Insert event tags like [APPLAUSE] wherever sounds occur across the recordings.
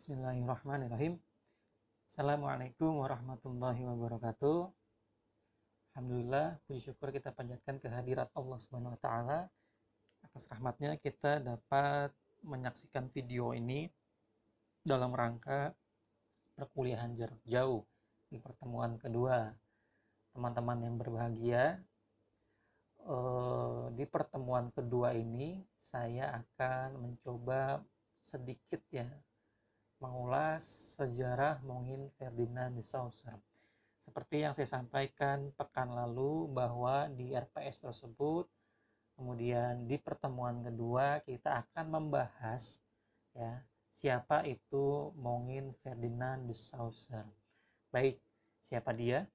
Bismillahirrahmanirrahim. Assalamualaikum warahmatullahi wabarakatuh. Alhamdulillah, puji syukur kita panjatkan kehadirat Allah Subhanahu wa taala. Atas rahmatnya kita dapat menyaksikan video ini dalam rangka perkuliahan jarak jauh di pertemuan kedua. Teman-teman yang berbahagia, eh, di pertemuan kedua ini saya akan mencoba sedikit ya mengulas sejarah mongin Ferdinand de Saussure. Seperti yang saya sampaikan pekan lalu bahwa di RPS tersebut kemudian di pertemuan kedua kita akan membahas ya siapa itu mongin Ferdinand de Saussure. Baik, siapa dia?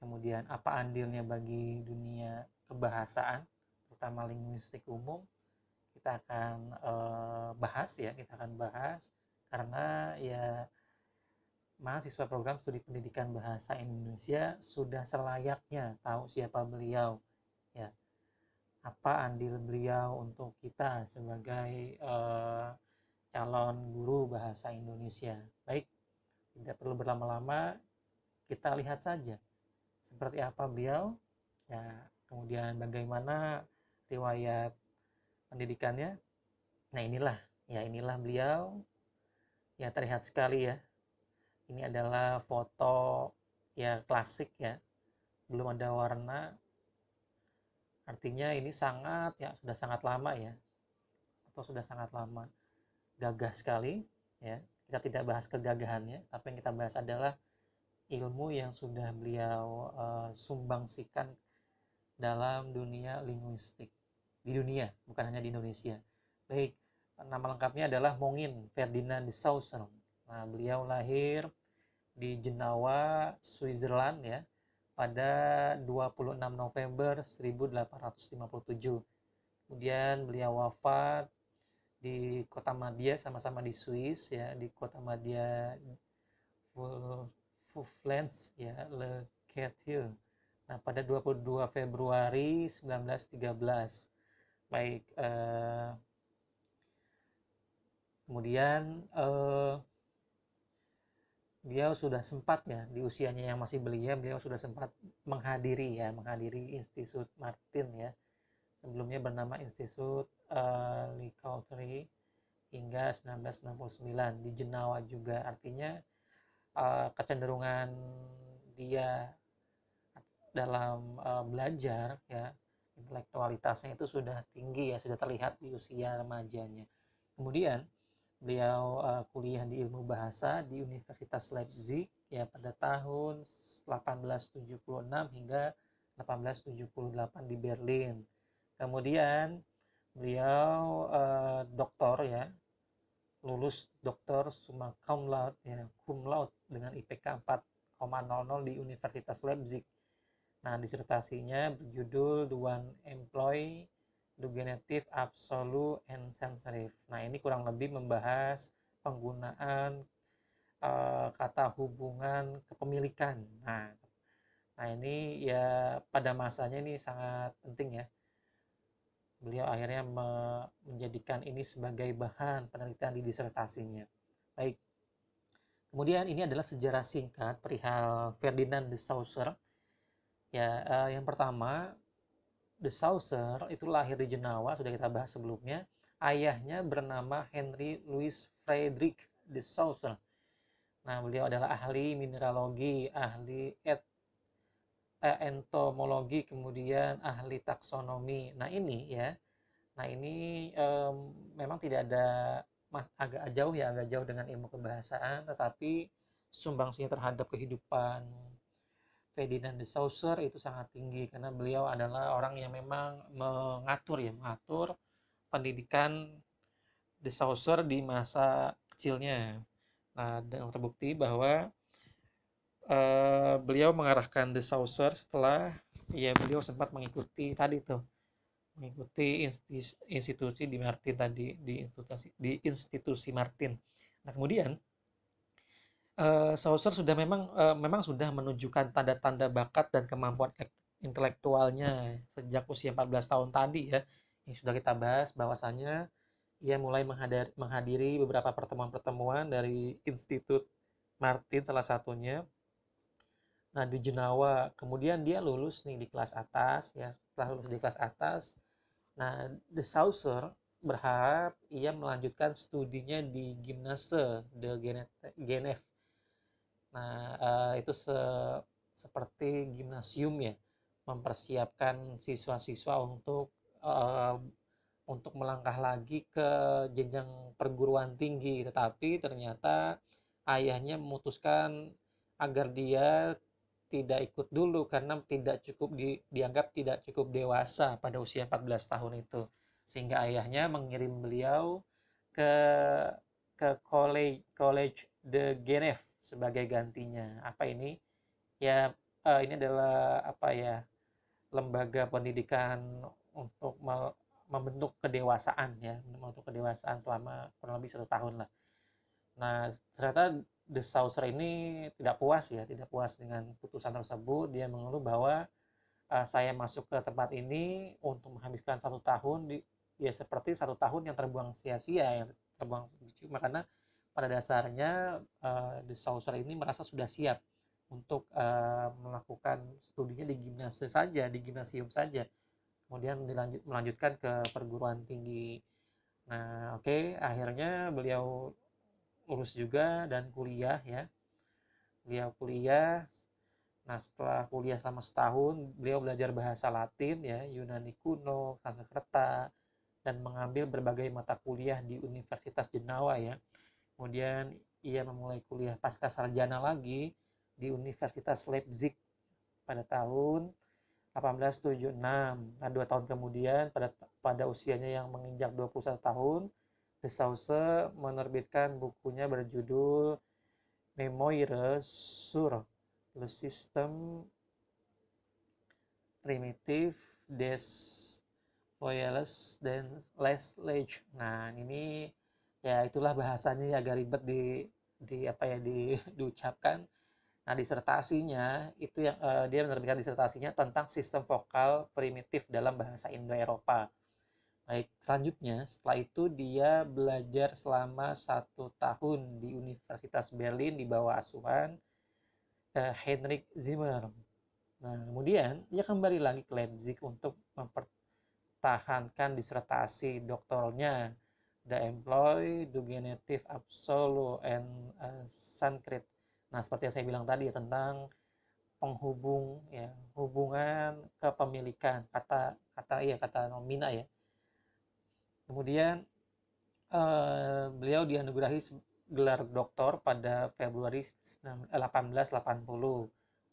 Kemudian apa andilnya bagi dunia kebahasaan terutama linguistik umum? Kita akan eh, bahas ya, kita akan bahas karena ya mahasiswa program studi pendidikan bahasa Indonesia sudah selayaknya tahu siapa beliau ya apa andil beliau untuk kita sebagai uh, calon guru bahasa Indonesia. Baik, tidak perlu berlama-lama, kita lihat saja seperti apa beliau, ya, kemudian bagaimana riwayat pendidikannya. Nah, inilah ya inilah beliau ya terlihat sekali ya ini adalah foto ya klasik ya belum ada warna artinya ini sangat ya sudah sangat lama ya atau sudah sangat lama gagah sekali ya kita tidak bahas kegagahannya tapi yang kita bahas adalah ilmu yang sudah beliau uh, sumbangsikan dalam dunia linguistik di dunia bukan hanya di Indonesia baik nama lengkapnya adalah Mungin Ferdinand de Saussure. Nah, beliau lahir di Jenawa, Switzerland ya, pada 26 November 1857. Kemudian beliau wafat di kota Madia sama-sama di Swiss ya, di kota Madia Fuflens ya, Le Cateau. Nah, pada 22 Februari 1913. Baik, eh, kemudian eh, beliau sudah sempat ya di usianya yang masih belia beliau sudah sempat menghadiri ya menghadiri Institut Martin ya sebelumnya bernama Institut uh, hingga 1969 di Jenawa juga artinya uh, kecenderungan dia dalam uh, belajar ya intelektualitasnya itu sudah tinggi ya sudah terlihat di usia remajanya kemudian beliau uh, kuliah di ilmu bahasa di Universitas Leipzig ya pada tahun 1876 hingga 1878 di Berlin. Kemudian beliau uh, doktor ya lulus doktor summa cum laude ya cum laude dengan IPK 4,00 di Universitas Leipzig. Nah, disertasinya berjudul The One Employee duganative, absolute, and sensitive. Nah, ini kurang lebih membahas penggunaan uh, kata hubungan kepemilikan. Nah, nah ini ya pada masanya ini sangat penting ya. Beliau akhirnya me, menjadikan ini sebagai bahan penelitian di disertasinya. Baik. Kemudian ini adalah sejarah singkat perihal Ferdinand de Saussure. Ya, uh, yang pertama de Saucer itu lahir di Jenawa, sudah kita bahas sebelumnya. Ayahnya bernama Henry Louis Frederick de Saucer Nah, beliau adalah ahli mineralogi, ahli et, eh, entomologi, kemudian ahli taksonomi. Nah, ini ya. Nah, ini um, memang tidak ada mas, agak jauh ya, agak jauh dengan ilmu kebahasaan, tetapi sumbangsinya terhadap kehidupan Ferdinand de Saussure itu sangat tinggi karena beliau adalah orang yang memang mengatur ya mengatur pendidikan de Saussure di masa kecilnya. Nah, dan terbukti bahwa uh, beliau mengarahkan de Saussure setelah ya beliau sempat mengikuti tadi tuh mengikuti institusi di Martin tadi di institusi di institusi Martin. Nah, kemudian Eh, Sauser sudah memang uh, memang sudah menunjukkan tanda-tanda bakat dan kemampuan intelektualnya sejak usia 14 tahun tadi ya yang sudah kita bahas bahwasannya ia mulai menghadiri, menghadiri beberapa pertemuan-pertemuan dari Institut Martin salah satunya nah di Jenawa kemudian dia lulus nih di kelas atas ya setelah lulus di kelas atas nah the Saucer berharap ia melanjutkan studinya di gimnase de Genève Nah, uh, itu se seperti gimnasium ya, mempersiapkan siswa-siswa untuk uh, untuk melangkah lagi ke jenjang perguruan tinggi, tetapi ternyata ayahnya memutuskan agar dia tidak ikut dulu karena tidak cukup di, dianggap tidak cukup dewasa pada usia 14 tahun itu. Sehingga ayahnya mengirim beliau ke ke college college de Genève sebagai gantinya. Apa ini? Ya uh, ini adalah apa ya? Lembaga pendidikan untuk membentuk kedewasaan ya, untuk kedewasaan selama kurang lebih satu tahun lah. Nah ternyata The Saucer ini tidak puas ya, tidak puas dengan putusan tersebut. Dia mengeluh bahwa uh, saya masuk ke tempat ini untuk menghabiskan satu tahun di ya seperti satu tahun yang terbuang sia-sia yang terbuang sia karena pada dasarnya uh, The ini merasa sudah siap untuk uh, melakukan studinya di gimnasium saja, di gimnasium saja. Kemudian dilanjut, melanjutkan ke perguruan tinggi. Nah, oke, okay, akhirnya beliau lulus juga dan kuliah ya. Beliau kuliah. Nah, setelah kuliah selama setahun, beliau belajar bahasa Latin ya, Yunani kuno, Sanskerta, dan mengambil berbagai mata kuliah di Universitas Jenawa ya. Kemudian ia memulai kuliah pasca sarjana lagi di Universitas Leipzig pada tahun 1876. Nah, dua tahun kemudian pada pada usianya yang menginjak 21 tahun, De Sauce menerbitkan bukunya berjudul Memoire sur le système primitif des voyelles dan Les Lege. Nah, ini ya itulah bahasanya ya, agak ribet di di apa ya di [LAUGHS] diucapkan nah disertasinya itu yang uh, dia menerbitkan disertasinya tentang sistem vokal primitif dalam bahasa Indo-Eropa baik selanjutnya setelah itu dia belajar selama satu tahun di Universitas Berlin di bawah asuhan uh, Heinrich Zimmer nah kemudian dia kembali lagi ke Leipzig untuk mempertahankan disertasi doktornya the employee, the genitive absolute, and uh, sanskrit. Nah, seperti yang saya bilang tadi ya, tentang penghubung ya, hubungan kepemilikan kata kata iya kata nomina ya. Kemudian uh, beliau dianugerahi gelar doktor pada Februari 1880. Eh,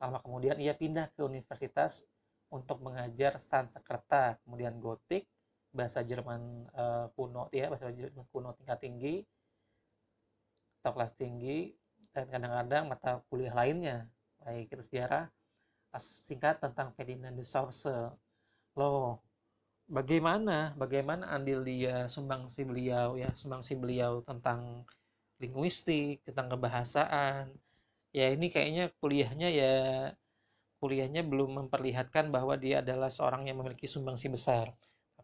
Lama kemudian ia pindah ke universitas untuk mengajar Sanskerta, kemudian Gotik, bahasa Jerman uh, kuno ya bahasa Jerman kuno tingkat tinggi atau kelas tinggi dan kadang-kadang mata kuliah lainnya baik itu sejarah singkat tentang Ferdinand de Saussure loh bagaimana bagaimana andil dia sumbangsi beliau ya sumbangsi beliau tentang linguistik tentang kebahasaan ya ini kayaknya kuliahnya ya kuliahnya belum memperlihatkan bahwa dia adalah seorang yang memiliki sumbangsi besar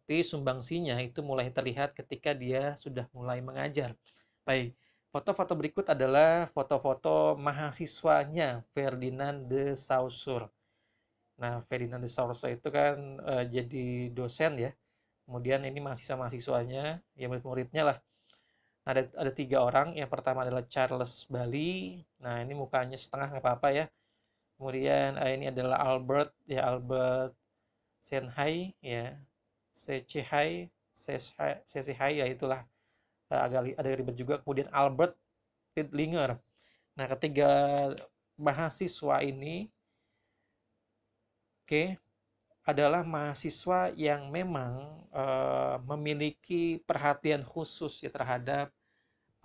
tapi sumbangsinya itu mulai terlihat ketika dia sudah mulai mengajar. Baik, foto-foto berikut adalah foto-foto mahasiswanya Ferdinand de Saussure. Nah, Ferdinand de Saussure itu kan e, jadi dosen ya. Kemudian ini mahasiswa-mahasiswanya, ya murid-muridnya lah. Ada, ada tiga orang, yang pertama adalah Charles Bali. Nah, ini mukanya setengah nggak apa-apa ya. Kemudian eh, ini adalah Albert, ya Albert Senhai ya. Secihai Secihai ya itulah eh, agak ada ribet juga kemudian Albert Littlinger nah ketiga mahasiswa ini oke okay, adalah mahasiswa yang memang uh, memiliki perhatian khusus ya terhadap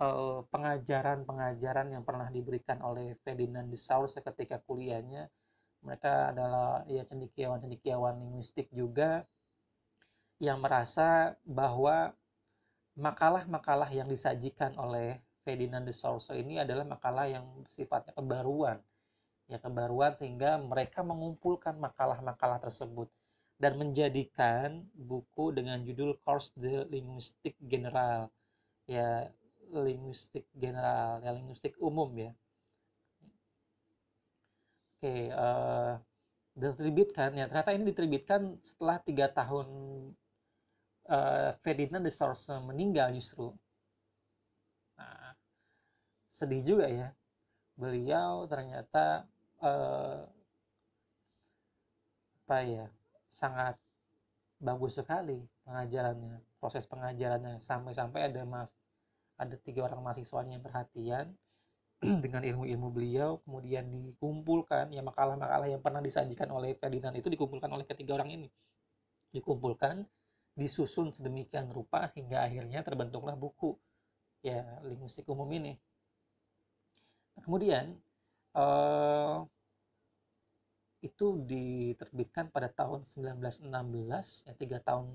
eh, pengajaran-pengajaran yang pernah diberikan oleh Ferdinand de Saussure ya ketika kuliahnya. Mereka adalah ya cendikiawan-cendikiawan linguistik juga yang merasa bahwa makalah-makalah yang disajikan oleh Ferdinand de Saussure ini adalah makalah yang sifatnya kebaruan. Ya, kebaruan sehingga mereka mengumpulkan makalah-makalah tersebut dan menjadikan buku dengan judul Course de Linguistique General. Ya, linguistik general, ya linguistik umum ya. Oke, okay, uh, eh, diterbitkan ya ternyata ini diterbitkan setelah tiga tahun uh, Ferdinand de Saussure meninggal justru. Nah, sedih juga ya. Beliau ternyata uh, apa ya sangat bagus sekali pengajarannya, proses pengajarannya sampai-sampai ada mas ada tiga orang mahasiswanya yang perhatian [CLEARS THROAT] dengan ilmu-ilmu beliau kemudian dikumpulkan ya makalah-makalah yang pernah disajikan oleh Ferdinand itu dikumpulkan oleh ketiga orang ini dikumpulkan disusun sedemikian rupa hingga akhirnya terbentuklah buku ya linguistik umum ini. Nah, kemudian uh, itu diterbitkan pada tahun 1916 ya tiga tahun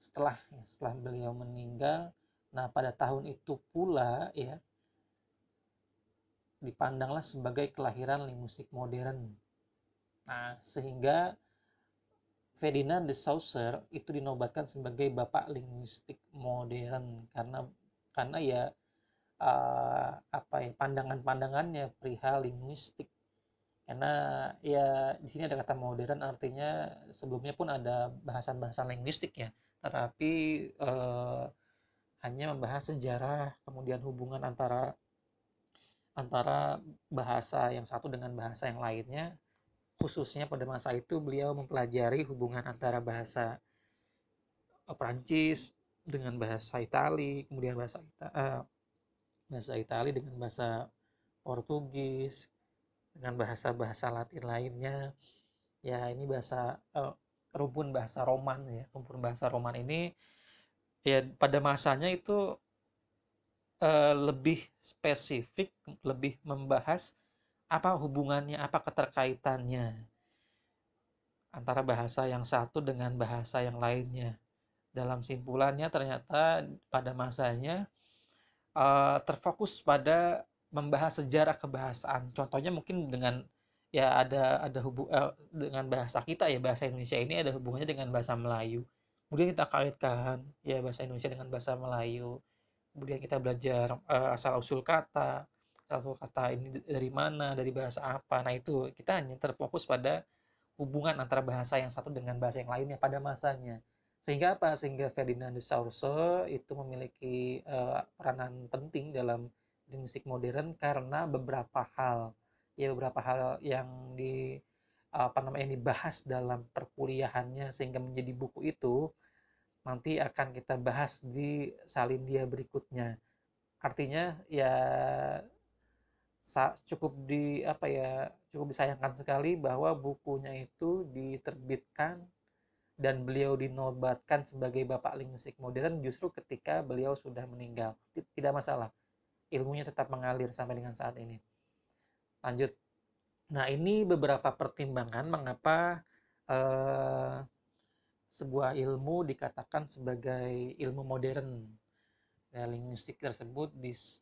setelah ya, setelah beliau meninggal. Nah pada tahun itu pula ya dipandanglah sebagai kelahiran linguistik modern. Nah sehingga Ferdinand de Saussure itu dinobatkan sebagai bapak linguistik modern karena karena ya uh, apa ya pandangan-pandangannya perihal linguistik karena ya di sini ada kata modern artinya sebelumnya pun ada bahasan-bahasan linguistik ya tetapi uh, hanya membahas sejarah kemudian hubungan antara antara bahasa yang satu dengan bahasa yang lainnya khususnya pada masa itu beliau mempelajari hubungan antara bahasa eh, Prancis dengan bahasa Itali, kemudian bahasa Ita, eh, bahasa Itali dengan bahasa Portugis, dengan bahasa-bahasa Latin lainnya. Ya, ini bahasa uh, rumpun bahasa Roman ya. Rumpun bahasa Roman ini ya pada masanya itu uh, lebih spesifik, lebih membahas apa hubungannya, apa keterkaitannya antara bahasa yang satu dengan bahasa yang lainnya. Dalam simpulannya ternyata pada masanya uh, terfokus pada membahas sejarah kebahasaan. Contohnya mungkin dengan ya ada ada hubung uh, eh, dengan bahasa kita ya bahasa Indonesia ini ada hubungannya dengan bahasa Melayu. Kemudian kita kaitkan ya bahasa Indonesia dengan bahasa Melayu. Kemudian kita belajar uh, eh, asal usul kata, atau kata ini dari mana, dari bahasa apa. Nah, itu kita hanya terfokus pada hubungan antara bahasa yang satu dengan bahasa yang lainnya pada masanya. Sehingga apa? Sehingga Ferdinand de Saussure itu memiliki uh, peranan penting dalam di musik modern karena beberapa hal. Ya beberapa hal yang di apa namanya ini bahas dalam perkuliahannya sehingga menjadi buku itu nanti akan kita bahas di salin dia berikutnya. Artinya ya cukup di apa ya cukup disayangkan sekali bahwa bukunya itu diterbitkan dan beliau dinobatkan sebagai bapak linguistik modern justru ketika beliau sudah meninggal tidak masalah ilmunya tetap mengalir sampai dengan saat ini lanjut nah ini beberapa pertimbangan mengapa eh, sebuah ilmu dikatakan sebagai ilmu modern ya, linguistik tersebut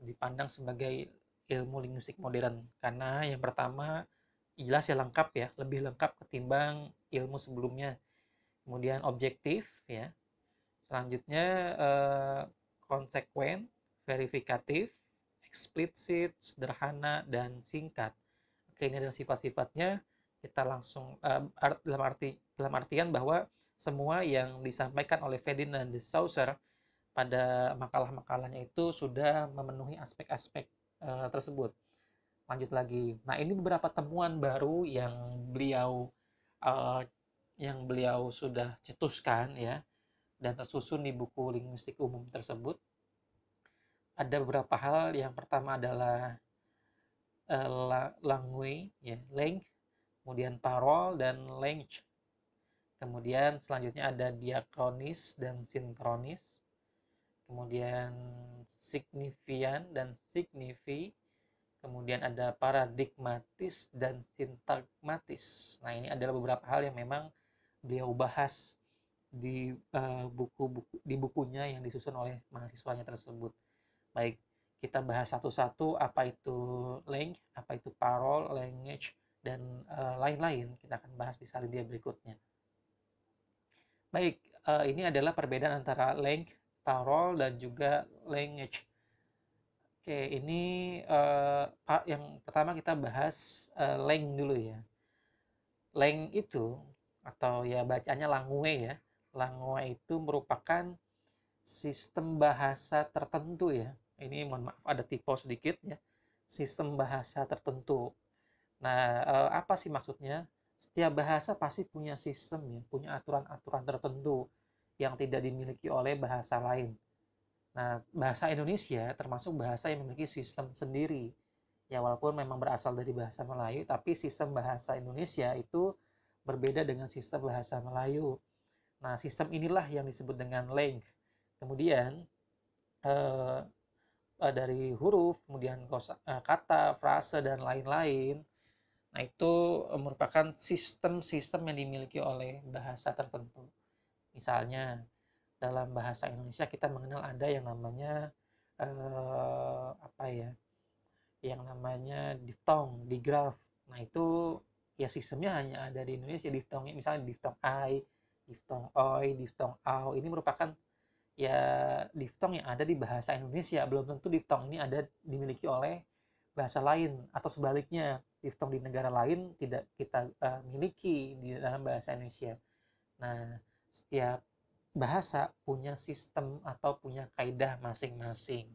dipandang sebagai ilmu linguistik modern karena yang pertama jelas ya lengkap ya lebih lengkap ketimbang ilmu sebelumnya kemudian objektif ya selanjutnya eh, konsekuen verifikatif eksplisit sederhana dan singkat oke ini adalah sifat-sifatnya kita langsung eh, dalam arti dalam artian bahwa semua yang disampaikan oleh Ferdinand de Saussure pada makalah-makalahnya itu sudah memenuhi aspek-aspek Eh, tersebut. Lanjut lagi. Nah, ini beberapa temuan baru yang beliau uh, yang beliau sudah cetuskan ya dan tersusun di buku linguistik umum tersebut. Ada beberapa hal. Yang pertama adalah uh, eh, langui ya, length, kemudian parol dan language. Kemudian selanjutnya ada diakronis dan sinkronis kemudian signifian dan signifi, kemudian ada paradigmatis dan sintagmatis. Nah, ini adalah beberapa hal yang memang beliau bahas di uh, buku, buku di bukunya yang disusun oleh mahasiswanya tersebut. Baik, kita bahas satu-satu apa itu link, apa itu parol, language dan lain eh, lain-lain. kita akan bahas di salin dia berikutnya. Baik, uh, ini adalah perbedaan antara length, Parol dan juga language. Oke, ini uh, yang pertama kita bahas uh, lang dulu ya. Lang itu atau ya bacanya langue ya. Langue itu merupakan sistem bahasa tertentu ya. Ini mohon maaf ada typo sedikit ya. Sistem bahasa tertentu. Nah, uh, apa sih maksudnya? Setiap bahasa pasti punya sistem ya, punya aturan-aturan tertentu yang tidak dimiliki oleh bahasa lain. Nah, bahasa Indonesia termasuk bahasa yang memiliki sistem sendiri. Ya, walaupun memang berasal dari bahasa Melayu, tapi sistem bahasa Indonesia itu berbeda dengan sistem bahasa Melayu. Nah, sistem inilah yang disebut dengan leng. Kemudian, eh, eh dari huruf, kemudian kosa, eh, kata, frase, dan lain-lain, nah itu merupakan sistem-sistem yang dimiliki oleh bahasa tertentu. Misalnya dalam bahasa Indonesia kita mengenal ada yang namanya eh, apa ya? Yang namanya diftong, digraf. Nah, itu ya sistemnya hanya ada di Indonesia diftong. misalnya diftong i, diftong oi, diftong au. Ini merupakan ya diftong yang ada di bahasa Indonesia belum tentu diftong ini ada dimiliki oleh bahasa lain atau sebaliknya diftong di negara lain tidak kita uh, miliki di dalam bahasa Indonesia. Nah, setiap bahasa punya sistem atau punya kaidah masing-masing.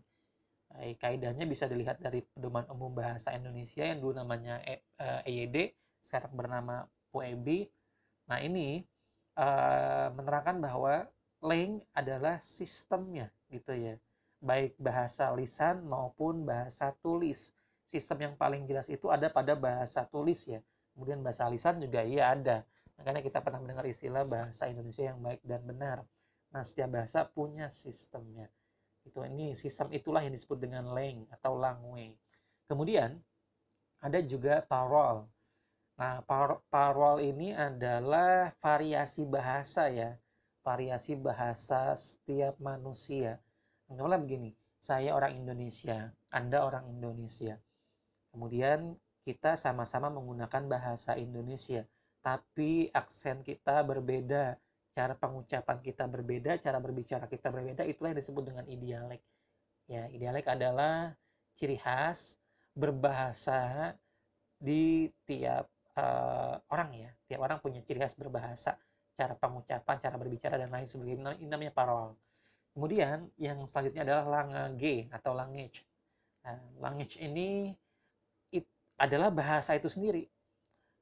Eh, kaidahnya bisa dilihat dari pedoman umum bahasa Indonesia yang dulu namanya EYD, eh, e sekarang bernama PUEB. Nah ini eh, menerangkan bahwa leng adalah sistemnya gitu ya, baik bahasa lisan maupun bahasa tulis. Sistem yang paling jelas itu ada pada bahasa tulis ya, kemudian bahasa lisan juga iya ada. Makanya kita pernah mendengar istilah bahasa Indonesia yang baik dan benar. Nah, setiap bahasa punya sistemnya. Itu ini sistem itulah yang disebut dengan leng atau langway Kemudian ada juga parol. Nah, par parol ini adalah variasi bahasa ya. Variasi bahasa setiap manusia. Anggaplah begini, saya orang Indonesia, Anda orang Indonesia. Kemudian kita sama-sama menggunakan bahasa Indonesia tapi aksen kita berbeda, cara pengucapan kita berbeda, cara berbicara kita berbeda, itulah yang disebut dengan idialek. Ya, idialek adalah ciri khas berbahasa di tiap uh, orang ya. Tiap orang punya ciri khas berbahasa, cara pengucapan, cara berbicara dan lain sebagainya. Nah, ini namanya parol. Kemudian yang selanjutnya adalah language atau language. Nah, language ini adalah bahasa itu sendiri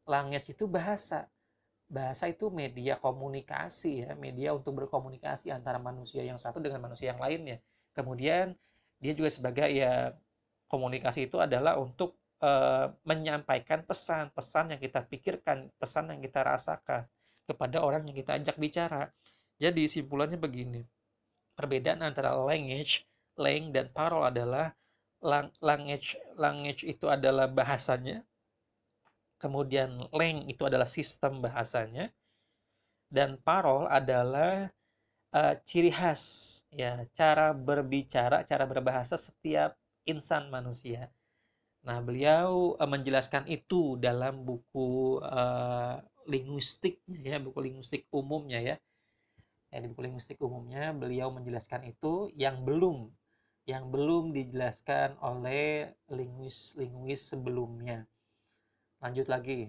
Langit itu bahasa. Bahasa itu media komunikasi ya, media untuk berkomunikasi antara manusia yang satu dengan manusia yang lainnya. Kemudian dia juga sebagai ya komunikasi itu adalah untuk e, menyampaikan pesan-pesan yang kita pikirkan, pesan yang kita rasakan kepada orang yang kita ajak bicara. Jadi simpulannya begini. Perbedaan antara language, lang dan parol adalah lang, language language itu adalah bahasanya, kemudian leng itu adalah sistem bahasanya, dan parol adalah uh, ciri khas ya cara berbicara, cara berbahasa setiap insan manusia. Nah, beliau uh, menjelaskan itu dalam buku uh, linguistiknya ya, buku linguistik umumnya ya. Ya, di buku linguistik umumnya beliau menjelaskan itu yang belum yang belum dijelaskan oleh linguis-linguis sebelumnya lanjut lagi.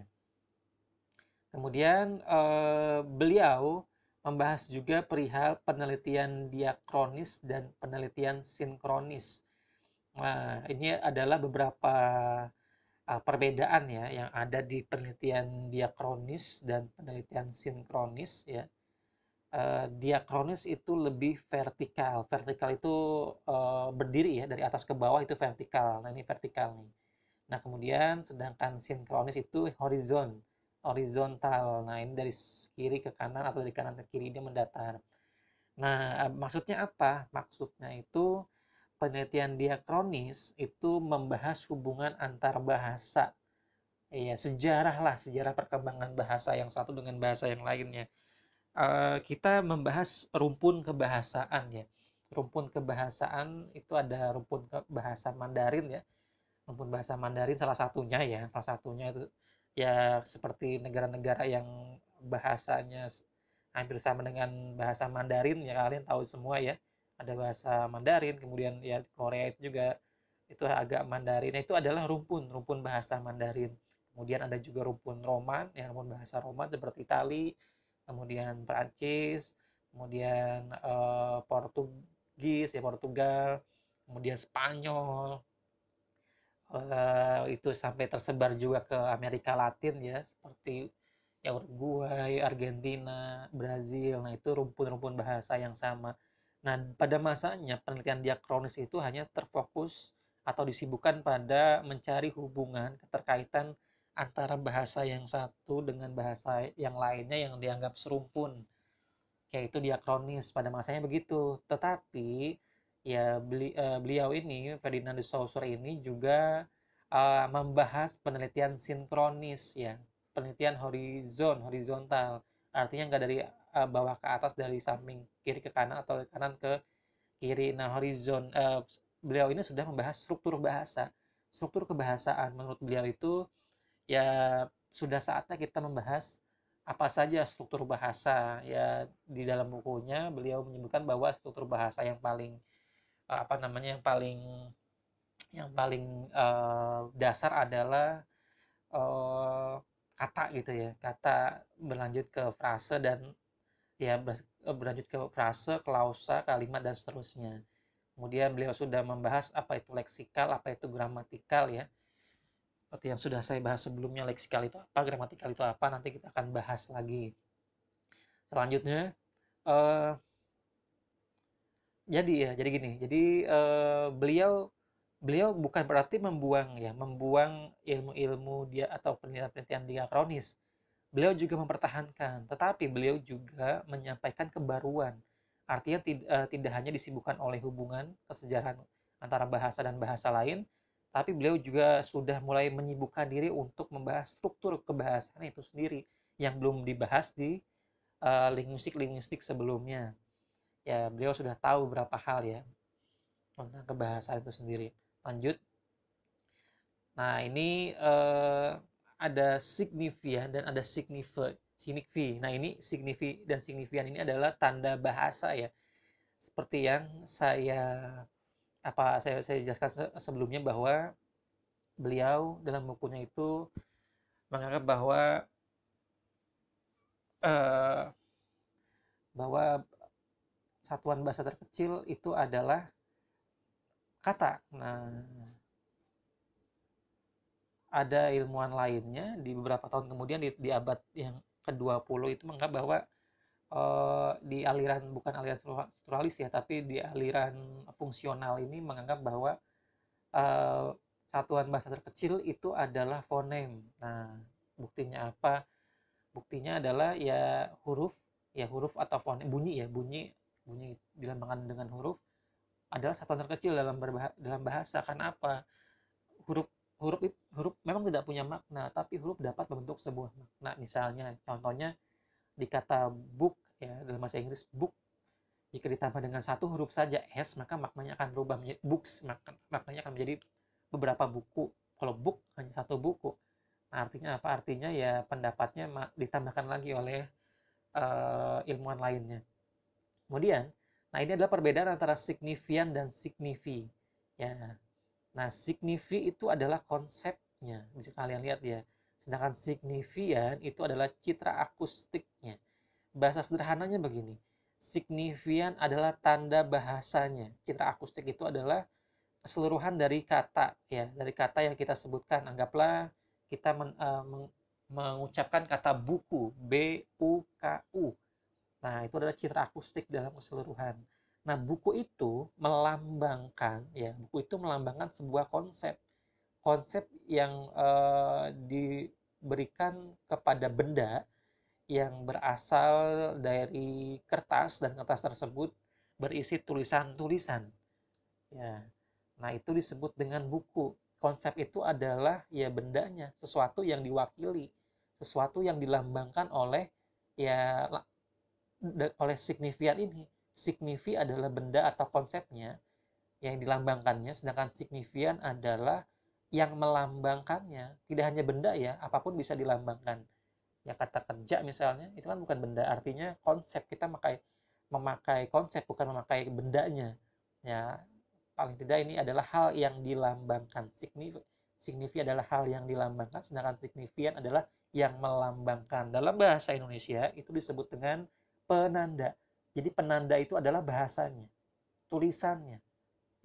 Kemudian eh, beliau membahas juga perihal penelitian diakronis dan penelitian sinkronis. Nah, ini adalah beberapa eh, perbedaan ya yang ada di penelitian diakronis dan penelitian sinkronis ya. Uh, eh, diakronis itu lebih vertikal. Vertikal itu uh, berdiri ya dari atas ke bawah itu vertikal. Nah, ini vertikal nih. Nah, kemudian sedangkan sinkronis itu horizon, horizontal. Nah, ini dari kiri ke kanan atau dari kanan ke kiri dia mendatar. Nah, eh, maksudnya apa? Maksudnya itu penelitian diakronis itu membahas hubungan antar bahasa. Iya, sejarah lah, sejarah perkembangan bahasa yang satu dengan bahasa yang lainnya. Uh, eh, kita membahas rumpun kebahasaan ya. Rumpun kebahasaan itu ada rumpun bahasa Mandarin ya maupun bahasa Mandarin salah satunya ya salah satunya itu ya seperti negara-negara yang bahasanya hampir sama dengan bahasa Mandarin ya kalian tahu semua ya ada bahasa Mandarin kemudian ya Korea itu juga itu agak Mandarin itu adalah rumpun rumpun bahasa Mandarin kemudian ada juga rumpun Roman ya rumpun bahasa Roman seperti Itali kemudian Perancis kemudian eh, Portugis ya Portugal kemudian Spanyol uh, itu sampai tersebar juga ke Amerika Latin ya seperti ya Uruguay, Argentina, Brazil. Nah, itu rumpun-rumpun bahasa yang sama. Nah, pada masanya penelitian diakronis itu hanya terfokus atau disibukkan pada mencari hubungan keterkaitan antara bahasa yang satu dengan bahasa yang lainnya yang dianggap serumpun. Yaitu diakronis pada masanya begitu. Tetapi ya beli, uh, beliau ini Ferdinand de Saussure ini juga uh, membahas penelitian sinkronis ya penelitian horizon horizontal artinya nggak dari uh, bawah ke atas dari samping kiri ke kanan atau dari kanan ke kiri nah horizon uh, beliau ini sudah membahas struktur bahasa struktur kebahasaan menurut beliau itu ya sudah saatnya kita membahas apa saja struktur bahasa ya di dalam bukunya beliau menyebutkan bahwa struktur bahasa yang paling apa namanya yang paling yang paling uh, dasar adalah uh, kata gitu ya kata berlanjut ke frase dan ya berlanjut ke frase klausa kalimat dan seterusnya kemudian beliau sudah membahas apa itu leksikal apa itu gramatikal ya seperti yang sudah saya bahas sebelumnya leksikal itu apa gramatikal itu apa nanti kita akan bahas lagi selanjutnya uh, jadi ya jadi gini jadi uh, beliau beliau bukan berarti membuang ya membuang ilmu-ilmu dia atau penelitian-penelitian dia kronis beliau juga mempertahankan tetapi beliau juga menyampaikan kebaruan artinya tid, uh, tidak hanya disibukkan oleh hubungan kesejarahan antara bahasa dan bahasa lain tapi beliau juga sudah mulai menyibukkan diri untuk membahas struktur kebahasaan itu sendiri yang belum dibahas di uh, linguistik linguistik sebelumnya ya beliau sudah tahu berapa hal ya tentang kebahasaan itu sendiri. Lanjut. Nah, ini eh, ada signifian dan ada signif signifi. Nah, ini signifi dan signifian ini adalah tanda bahasa ya. Seperti yang saya apa saya saya jelaskan sebelumnya bahwa beliau dalam bukunya itu menganggap bahwa eh, bahwa satuan bahasa terkecil itu adalah kata. Nah, ada ilmuwan lainnya di beberapa tahun kemudian di, di abad yang ke-20 itu menganggap bahwa uh, di aliran bukan aliran strukturalis ya, tapi di aliran fungsional ini menganggap bahwa uh, satuan bahasa terkecil itu adalah fonem. Nah, buktinya apa? Buktinya adalah ya huruf ya huruf atau fonem bunyi ya bunyi bunyi dilambangkan dengan huruf adalah satuan terkecil dalam berbahasa, dalam bahasa karena apa huruf huruf huruf memang tidak punya makna tapi huruf dapat membentuk sebuah makna misalnya contohnya di kata book ya dalam bahasa Inggris book jika ditambah dengan satu huruf saja s maka maknanya akan berubah menjadi books mak- maknanya akan menjadi beberapa buku kalau book hanya satu buku nah, artinya apa artinya ya pendapatnya ditambahkan lagi oleh uh, ilmuwan lainnya Kemudian, nah ini adalah perbedaan antara signifian dan signifi. Ya. Nah, signifi itu adalah konsepnya. Bisa kalian lihat ya. Sedangkan signifian itu adalah citra akustiknya. Bahasa sederhananya begini. Signifian adalah tanda bahasanya. Citra akustik itu adalah keseluruhan dari kata ya, dari kata yang kita sebutkan. Anggaplah kita men, uh, mengucapkan kata buku B U K U Nah, itu adalah citra akustik dalam keseluruhan. Nah, buku itu melambangkan ya, buku itu melambangkan sebuah konsep. Konsep yang eh, diberikan kepada benda yang berasal dari kertas dan kertas tersebut berisi tulisan-tulisan. Ya. Nah, itu disebut dengan buku. Konsep itu adalah ya bendanya, sesuatu yang diwakili, sesuatu yang dilambangkan oleh ya oleh signifian ini. Signifi adalah benda atau konsepnya yang dilambangkannya, sedangkan signifian adalah yang melambangkannya. Tidak hanya benda ya, apapun bisa dilambangkan. Ya kata kerja misalnya, itu kan bukan benda, artinya konsep kita memakai memakai konsep bukan memakai bendanya. Ya, paling tidak ini adalah hal yang dilambangkan. Signifi, signifi adalah hal yang dilambangkan, sedangkan signifian adalah yang melambangkan. Dalam bahasa Indonesia itu disebut dengan penanda. Jadi penanda itu adalah bahasanya, tulisannya.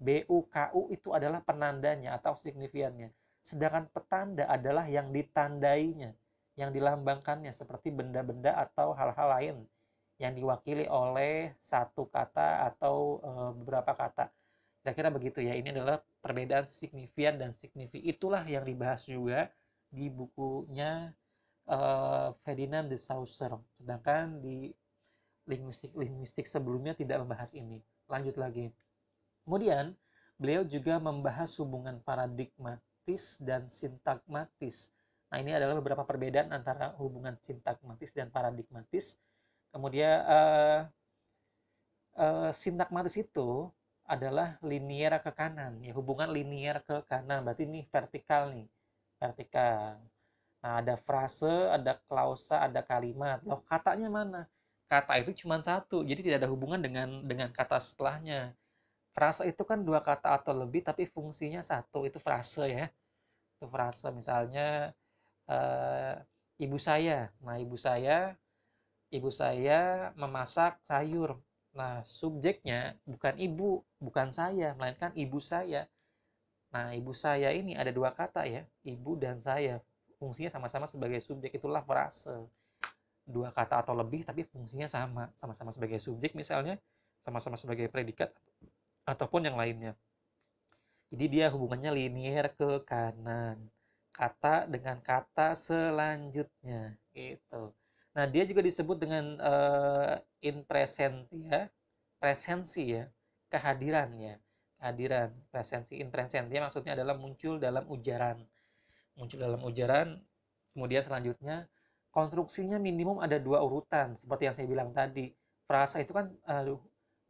BUKU itu adalah penandanya atau signifiannya. Sedangkan petanda adalah yang ditandainya, yang dilambangkannya seperti benda-benda atau hal-hal lain yang diwakili oleh satu kata atau e, beberapa kata. Kira-kira begitu ya. Ini adalah perbedaan signifian dan signifi. Itulah yang dibahas juga di bukunya e, Ferdinand de Saussure. Sedangkan di linguistik linguistik sebelumnya tidak membahas ini. Lanjut lagi. Kemudian beliau juga membahas hubungan paradigmatis dan sintagmatis. Nah, ini adalah beberapa perbedaan antara hubungan sintagmatis dan paradigmatis. Kemudian uh, eh, uh, eh, sintagmatis itu adalah linier ke kanan, ya hubungan linier ke kanan. Berarti ini vertikal nih, vertikal. Nah, ada frase, ada klausa, ada kalimat. Loh, katanya mana? kata itu cuma satu jadi tidak ada hubungan dengan dengan kata setelahnya frase itu kan dua kata atau lebih tapi fungsinya satu itu frase ya itu frase misalnya uh, ibu saya nah ibu saya ibu saya memasak sayur nah subjeknya bukan ibu bukan saya melainkan ibu saya nah ibu saya ini ada dua kata ya ibu dan saya fungsinya sama-sama sebagai subjek itulah frase dua kata atau lebih tapi fungsinya sama sama-sama sebagai subjek misalnya sama-sama sebagai predikat ataupun yang lainnya jadi dia hubungannya linier ke kanan kata dengan kata selanjutnya itu nah dia juga disebut dengan uh, in ya presensi ya kehadirannya kehadiran presensi in Dia maksudnya adalah muncul dalam ujaran muncul dalam ujaran kemudian selanjutnya konstruksinya minimum ada dua urutan seperti yang saya bilang tadi frasa itu kan uh,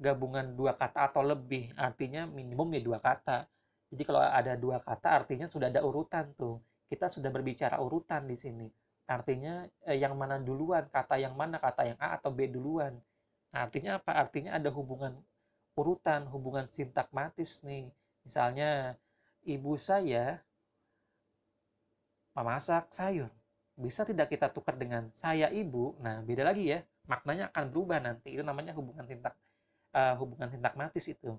gabungan dua kata atau lebih artinya minimum ya dua kata jadi kalau ada dua kata artinya sudah ada urutan tuh kita sudah berbicara urutan di sini artinya eh, yang mana duluan kata yang mana kata yang a atau b duluan nah, artinya apa artinya ada hubungan urutan hubungan sintagmatis nih misalnya ibu saya memasak sayur bisa tidak kita tukar dengan saya ibu nah beda lagi ya maknanya akan berubah nanti itu namanya hubungan sintak uh, hubungan sintagmatis itu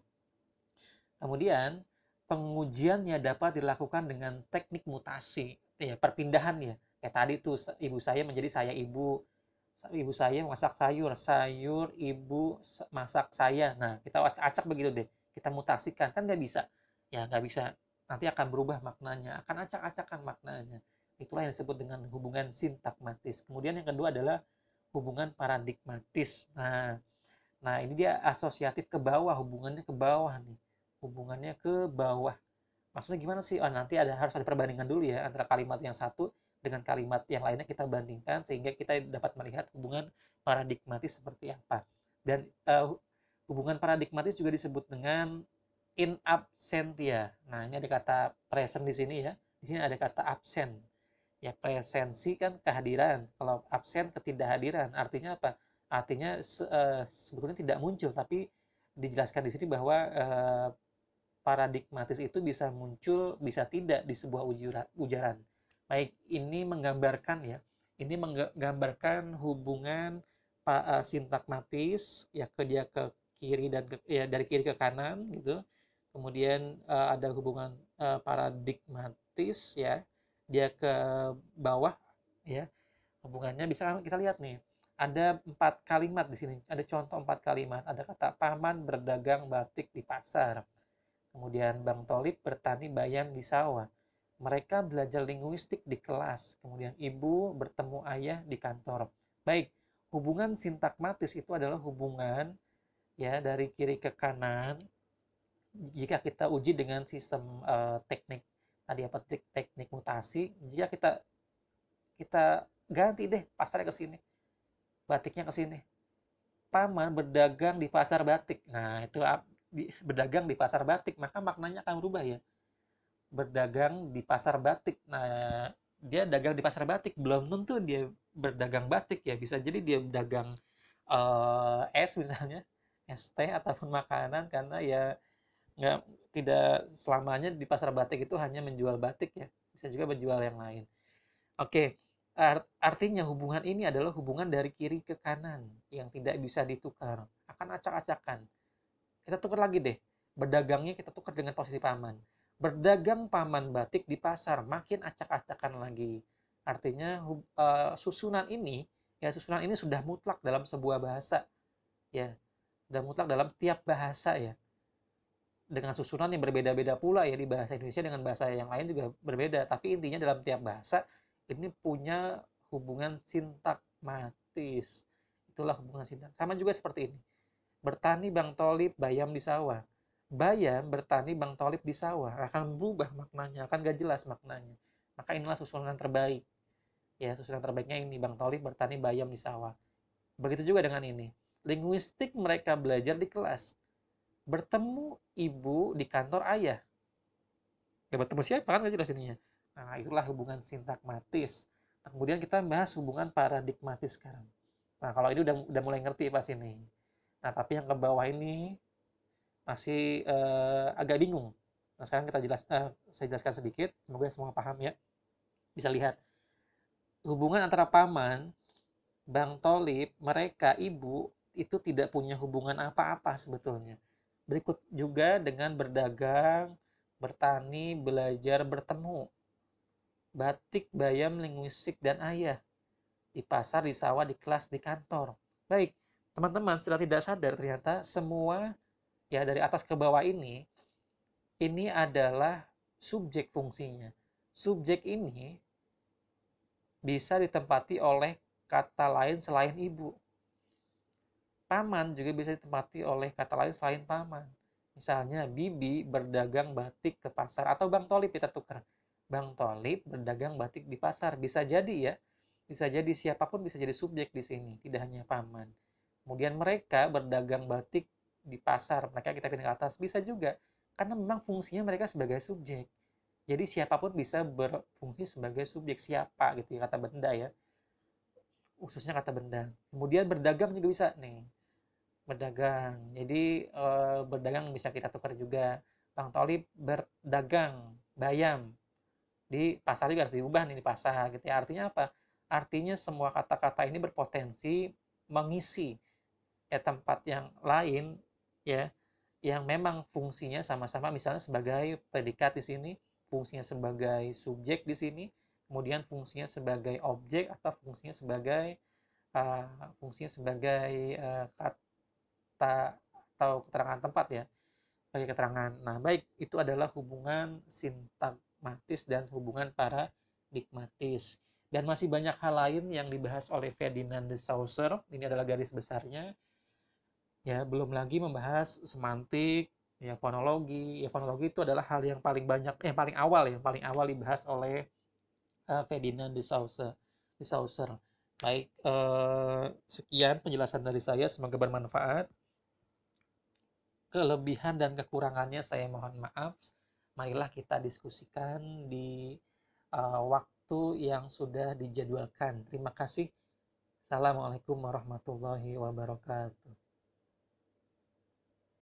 kemudian pengujiannya dapat dilakukan dengan teknik mutasi ya perpindahan ya kayak tadi tuh ibu saya menjadi saya ibu ibu saya masak sayur sayur ibu masak saya nah kita acak-acak begitu deh kita mutasikan kan nggak bisa ya nggak bisa nanti akan berubah maknanya akan acak-acakan maknanya Itulah yang disebut dengan hubungan sintagmatis. Kemudian yang kedua adalah hubungan paradigmatis. Nah, nah ini dia asosiatif ke bawah, hubungannya ke bawah nih. Hubungannya ke bawah. Maksudnya gimana sih? Oh, nanti ada harus ada perbandingan dulu ya antara kalimat yang satu dengan kalimat yang lainnya kita bandingkan sehingga kita dapat melihat hubungan paradigmatis seperti apa. Dan uh, hubungan paradigmatis juga disebut dengan in absentia. Nah, ini ada kata present di sini ya. Di sini ada kata absent ya presensi kan kehadiran kalau absen ketidakhadiran artinya apa artinya se eh, sebetulnya tidak muncul tapi dijelaskan di sini bahwa uh, paradigmatis itu bisa muncul bisa tidak di sebuah ujaran baik ini menggambarkan ya ini menggambarkan hubungan uh, eh, sintagmatis ya ke dia ke kiri dan ke, ya dari kiri ke kanan gitu kemudian uh, ada hubungan uh, paradigmatis ya dia ke bawah ya hubungannya bisa kita lihat nih ada empat kalimat di sini ada contoh empat kalimat ada kata paman berdagang batik di pasar kemudian bang tolip bertani bayam di sawah mereka belajar linguistik di kelas kemudian ibu bertemu ayah di kantor baik hubungan sintagmatis itu adalah hubungan ya dari kiri ke kanan jika kita uji dengan sistem uh, teknik ada apa teknik mutasi jika kita kita ganti deh pasarnya ke sini batiknya ke sini paman berdagang di pasar batik nah itu berdagang di pasar batik maka maknanya akan berubah ya berdagang di pasar batik nah dia dagang di pasar batik belum tentu dia berdagang batik ya bisa jadi dia berdagang uh, es misalnya es teh ataupun makanan karena ya nggak tidak selamanya di pasar batik itu hanya menjual batik ya bisa juga menjual yang lain oke artinya hubungan ini adalah hubungan dari kiri ke kanan yang tidak bisa ditukar akan acak-acakan kita tukar lagi deh berdagangnya kita tukar dengan posisi paman berdagang paman batik di pasar makin acak-acakan lagi artinya uh, susunan ini ya susunan ini sudah mutlak dalam sebuah bahasa ya sudah mutlak dalam tiap bahasa ya dengan susunan yang berbeda-beda pula ya di bahasa Indonesia dengan bahasa yang lain juga berbeda tapi intinya dalam tiap bahasa ini punya hubungan sintagmatis itulah hubungan sintak. sama juga seperti ini bertani bang tolip bayam di sawah bayam bertani bang tolip di sawah akan berubah maknanya akan gak jelas maknanya maka inilah susunan terbaik ya susunan terbaiknya ini bang tolip bertani bayam di sawah begitu juga dengan ini linguistik mereka belajar di kelas bertemu ibu di kantor ayah. Ya bertemu siapa kan nggak jelas ininya. Nah itulah hubungan sintagmatis. Nah, kemudian kita bahas hubungan paradigmatis sekarang. Nah kalau ini udah udah mulai ngerti pas ini. Nah tapi yang ke bawah ini masih eh, agak bingung. Nah sekarang kita jelas, eh, saya jelaskan sedikit. Semoga semua paham ya. Bisa lihat hubungan antara paman, bang Tolip, mereka ibu itu tidak punya hubungan apa-apa sebetulnya Berikut juga dengan berdagang, bertani, belajar, bertemu. Batik, bayam, linguistik, dan ayah. Di pasar, di sawah, di kelas, di kantor. Baik, teman-teman setelah tidak sadar ternyata semua ya dari atas ke bawah ini, ini adalah subjek fungsinya. Subjek ini bisa ditempati oleh kata lain selain ibu. Paman juga bisa ditempati oleh kata lain selain paman. Misalnya, Bibi berdagang batik ke pasar atau Bang Tolip kita tukar. Bang Tolip berdagang batik di pasar. Bisa jadi ya. Bisa jadi siapapun bisa jadi subjek di sini, tidak hanya paman. Kemudian mereka berdagang batik di pasar, mereka kita pindah ke atas bisa juga karena memang fungsinya mereka sebagai subjek. Jadi siapapun bisa berfungsi sebagai subjek siapa gitu ya kata benda ya. Khususnya kata benda. Kemudian berdagang juga bisa nih berdagang. Jadi e, berdagang bisa kita tukar juga. Bang Tolib berdagang bayam di pasar juga harus diubah nih di pasar gitu ya. Artinya apa? Artinya semua kata-kata ini berpotensi mengisi ya tempat yang lain ya yang memang fungsinya sama-sama misalnya sebagai predikat di sini, fungsinya sebagai subjek di sini, kemudian fungsinya sebagai objek atau fungsinya sebagai uh, fungsinya sebagai uh, fakta atau keterangan tempat ya sebagai keterangan. Nah, baik itu adalah hubungan sintagmatis dan hubungan paradigmatis. Dan masih banyak hal lain yang dibahas oleh Ferdinand de Saussure. Ini adalah garis besarnya. Ya, belum lagi membahas semantik, ya fonologi. Ya fonologi itu adalah hal yang paling banyak eh paling awal ya, paling awal dibahas oleh uh, Ferdinand de Saussure. De Saussure. Baik, eh, sekian penjelasan dari saya. Semoga bermanfaat kelebihan dan kekurangannya saya mohon maaf. Marilah kita diskusikan di uh, waktu yang sudah dijadwalkan. Terima kasih. Assalamualaikum warahmatullahi wabarakatuh.